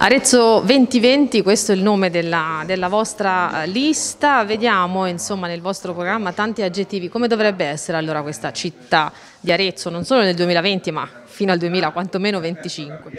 Arezzo 2020, questo è il nome della, della vostra eh, lista, vediamo insomma, nel vostro programma tanti aggettivi, come dovrebbe essere allora questa città di Arezzo, non solo nel 2020 ma fino al 2000, quantomeno 25?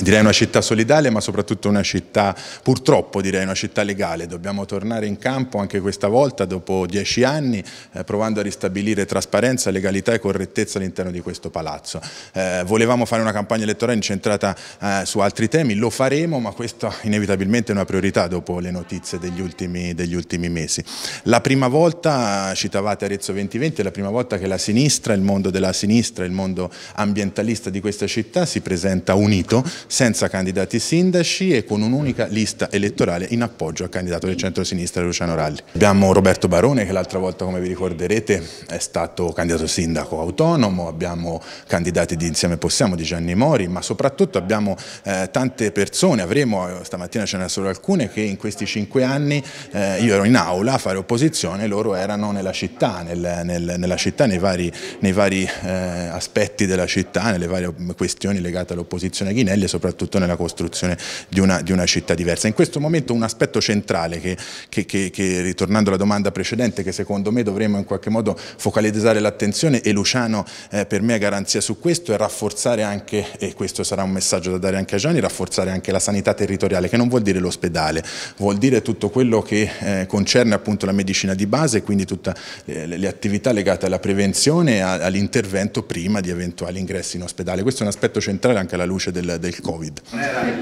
Direi una città solidale ma soprattutto una città, purtroppo direi una città legale, dobbiamo tornare in campo anche questa volta dopo dieci anni eh, provando a ristabilire trasparenza, legalità e correttezza all'interno di questo palazzo. Eh, volevamo fare una campagna elettorale incentrata eh, su altri temi, lo faremo, ma questa inevitabilmente è una priorità dopo le notizie degli ultimi, degli ultimi mesi. La prima volta, citavate Arezzo 2020, è la prima volta che la sinistra, il mondo della sinistra, il mondo ambientalista di questa città si presenta unito, senza candidati sindaci e con un'unica lista elettorale in appoggio al candidato del centro-sinistra Luciano Ralli. Abbiamo Roberto Barone che l'altra volta, come vi ricorderete, è stato candidato sindaco autonomo, abbiamo candidati di Insieme Possiamo di Gianni Mori, ma soprattutto abbiamo eh, tante persone persone, avremo, eh, stamattina ce ne sono alcune che in questi cinque anni eh, io ero in aula a fare opposizione, loro erano nella città, nel, nel, nella città nei vari, nei vari eh, aspetti della città, nelle varie questioni legate all'opposizione a Ghinelli e soprattutto nella costruzione di una, di una, città diversa. In questo momento un aspetto centrale che, che, che, che, ritornando alla domanda precedente, che secondo me dovremmo in qualche modo focalizzare l'attenzione e Luciano eh, per me è garanzia su questo, è rafforzare anche, e questo sarà un messaggio da dare anche a Gianni, rafforzare anche la sanità territoriale, che non vuol dire l'ospedale, vuol dire tutto quello che eh, concerne appunto la medicina di base, e quindi tutte eh, le attività legate alla prevenzione e all'intervento prima di eventuali ingressi in ospedale. Questo è un aspetto centrale anche alla luce del, del Covid.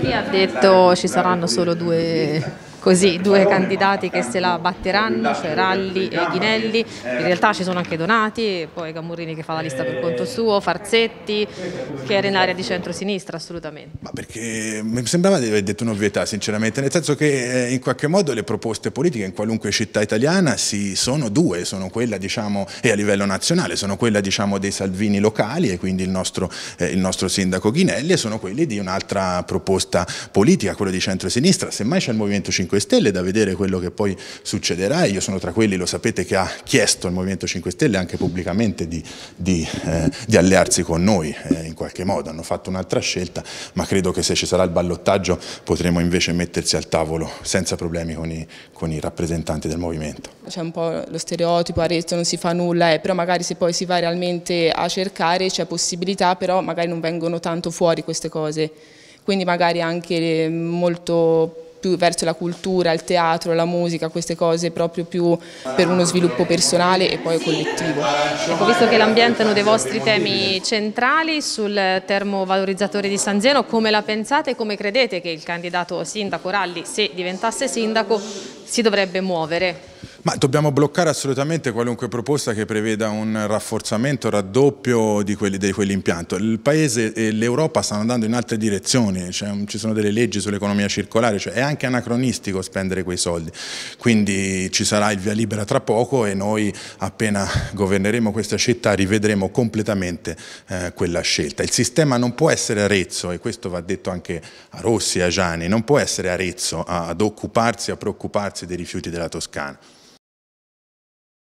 Chi ha detto ci saranno solo due così due candidati che se la batteranno, cioè Ralli e Ghinelli, in realtà ci sono anche Donati, poi Gamurrini che fa la lista per conto suo, Farzetti che era in area di centro-sinistra assolutamente. Ma perché mi sembrava di aver detto un'ovvietà sinceramente, nel senso che eh, in qualche modo le proposte politiche in qualunque città italiana si sono due, sono quella diciamo e a livello nazionale, sono quella diciamo dei Salvini locali e quindi il nostro, eh, il nostro sindaco Ghinelli e sono quelli di un'altra proposta politica, quella di centro-sinistra, semmai c'è il Movimento 5 5 Stelle, da vedere quello che poi succederà. Io sono tra quelli, lo sapete, che ha chiesto al Movimento 5 Stelle anche pubblicamente di, di, eh, di allearsi con noi eh, in qualche modo. Hanno fatto un'altra scelta, ma credo che se ci sarà il ballottaggio potremo invece mettersi al tavolo senza problemi con i, con i rappresentanti del Movimento. C'è un po' lo stereotipo, a Arezzo non si fa nulla, eh, però magari se poi si va realmente a cercare c'è possibilità, però magari non vengono tanto fuori queste cose quindi magari anche eh, molto più verso la cultura, il teatro, la musica, queste cose proprio più per uno sviluppo personale e poi collettivo. Ecco, visto che l'ambiente è uno dei vostri temi centrali sul termovalorizzatore di San Zeno, come la pensate e come credete che il candidato sindaco Ralli, se diventasse sindaco, si dovrebbe muovere? Ma dobbiamo bloccare assolutamente qualunque proposta che preveda un rafforzamento, raddoppio di, quelli, di quell'impianto. Il Paese e l'Europa stanno andando in altre direzioni, cioè, mm, ci sono delle leggi sull'economia circolare, cioè, è anche anacronistico spendere quei soldi. Quindi ci sarà il via libera tra poco e noi appena governeremo questa città rivedremo completamente eh, quella scelta. Il sistema non può essere arezzo, e questo va detto anche a Rossi e a Gianni, non può essere arezzo ad occuparsi, a preoccuparsi dei rifiuti della Toscana.